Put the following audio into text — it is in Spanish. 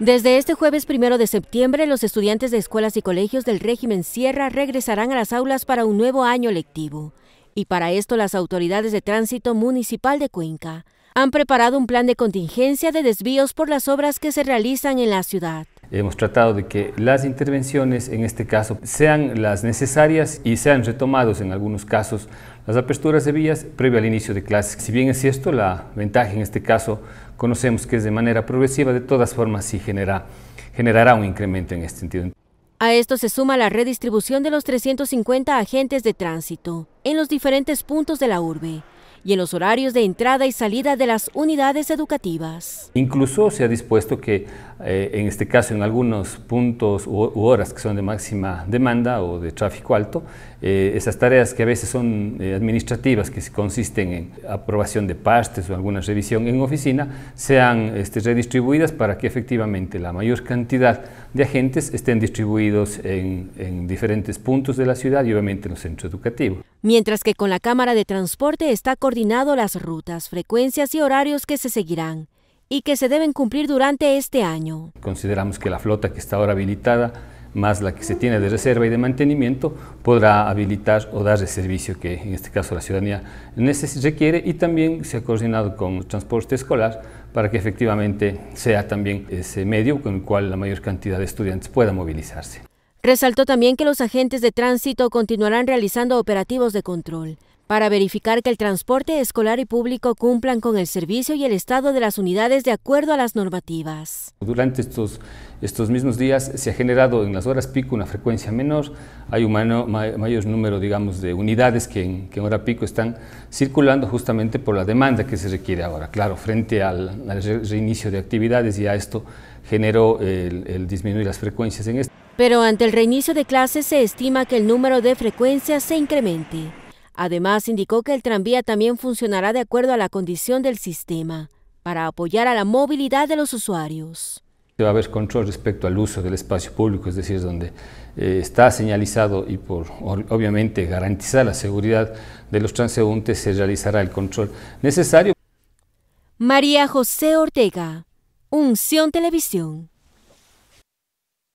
Desde este jueves primero de septiembre, los estudiantes de escuelas y colegios del régimen Sierra regresarán a las aulas para un nuevo año lectivo. Y para esto, las autoridades de tránsito municipal de Cuenca han preparado un plan de contingencia de desvíos por las obras que se realizan en la ciudad hemos tratado de que las intervenciones en este caso sean las necesarias y sean retomados en algunos casos las aperturas de vías previo al inicio de clases. Si bien es cierto, la ventaja en este caso conocemos que es de manera progresiva, de todas formas sí generará un incremento en este sentido. A esto se suma la redistribución de los 350 agentes de tránsito en los diferentes puntos de la urbe, y en los horarios de entrada y salida de las unidades educativas. Incluso se ha dispuesto que, eh, en este caso, en algunos puntos u, horas que son de máxima demanda o de tráfico alto, eh, esas tareas que a veces son eh, administrativas, que consisten en aprobación de partes o alguna revisión en oficina, sean este, redistribuidas para que efectivamente la mayor cantidad de agentes estén distribuidos en, en diferentes puntos de la ciudad y obviamente en los centros educativos. Mientras que con la Cámara de Transporte está coordinado las rutas, frecuencias y horarios que se seguirán y que se deben cumplir durante este año. Consideramos que la flota que está ahora habilitada más la que se tiene de reserva y de mantenimiento, podrá habilitar o dar el servicio que en este caso la ciudadanía requiere y también se ha coordinado con transporte escolar para que efectivamente sea también ese medio con el cual la mayor cantidad de estudiantes pueda movilizarse. Resaltó también que los agentes de tránsito continuarán realizando operativos de control para verificar que el transporte escolar y público cumplan con el servicio y el estado de las unidades de acuerdo a las normativas. Durante estos, estos mismos días se ha generado en las horas pico una frecuencia menor, hay un mayor número digamos, de unidades que en, que hora pico están circulando justamente por la demanda que se requiere ahora. Claro, frente al, reinicio de actividades ya esto generó el, disminuir las frecuencias en Pero ante el reinicio de clases se estima que el número de frecuencias se incremente. Además, indicó que el tranvía también funcionará de acuerdo a la condición del sistema, para apoyar a la movilidad de los usuarios. Va a haber control respecto al uso del espacio público, es decir, donde eh, está señalizado y por obviamente garantizar la seguridad de los transeúntes se realizará el control necesario. María José Ortega, Unción Televisión.